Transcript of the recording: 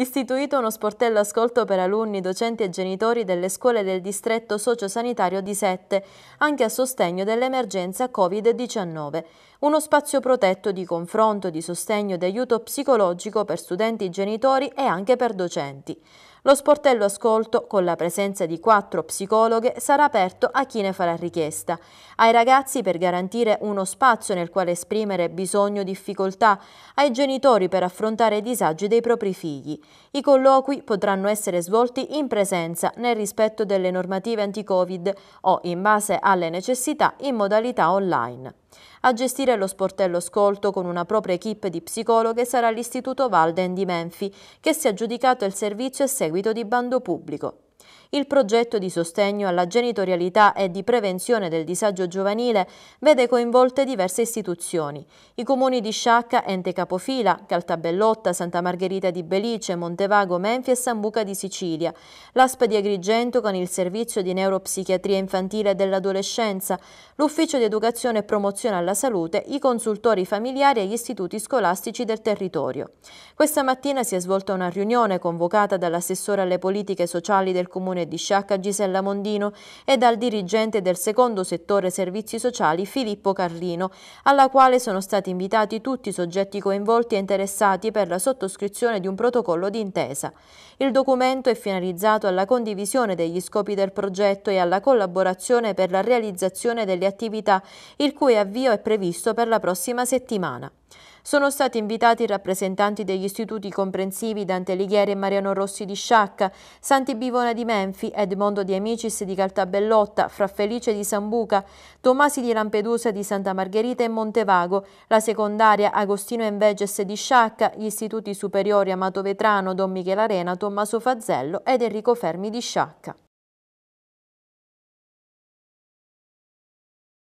istituito uno sportello ascolto per alunni, docenti e genitori delle scuole del distretto sociosanitario di Sette, anche a sostegno dell'emergenza Covid-19 uno spazio protetto di confronto, di sostegno e di aiuto psicologico per studenti, genitori e anche per docenti. Lo sportello ascolto, con la presenza di quattro psicologhe, sarà aperto a chi ne farà richiesta. Ai ragazzi per garantire uno spazio nel quale esprimere bisogno o difficoltà, ai genitori per affrontare i disagi dei propri figli. I colloqui potranno essere svolti in presenza, nel rispetto delle normative anti-Covid o, in base alle necessità, in modalità online. A gestire lo sportello ascolto con una propria equip di psicologhe sarà l'Istituto Valden di Menfi, che si è aggiudicato il servizio a seguito di bando pubblico. Il progetto di sostegno alla genitorialità e di prevenzione del disagio giovanile vede coinvolte diverse istituzioni. I comuni di Sciacca, Ente Capofila, Caltabellotta, Santa Margherita di Belice, Montevago, Menfi e Sambuca di Sicilia, l'ASP di Agrigento con il servizio di neuropsichiatria infantile e dell'adolescenza, l'ufficio di educazione e promozione alla salute, i consultori familiari e gli istituti scolastici del territorio. Questa mattina si è svolta una riunione convocata dall'assessore alle politiche sociali del comune di Sciacca Gisella Mondino e dal dirigente del secondo settore servizi sociali Filippo Carlino, alla quale sono stati invitati tutti i soggetti coinvolti e interessati per la sottoscrizione di un protocollo d'intesa. Il documento è finalizzato alla condivisione degli scopi del progetto e alla collaborazione per la realizzazione delle attività, il cui avvio è previsto per la prossima settimana. Sono stati invitati i rappresentanti degli istituti comprensivi Dante Alighieri e Mariano Rossi di Sciacca, Santi Bivona di Menfi, Edmondo di Amicis di Caltabellotta, Fra Felice di Sambuca, Tomasi di Lampedusa di Santa Margherita e Montevago, la secondaria Agostino Enveges di Sciacca, gli istituti superiori Amato Vetrano, Don Michele Arena, Tommaso Fazzello ed Enrico Fermi di Sciacca.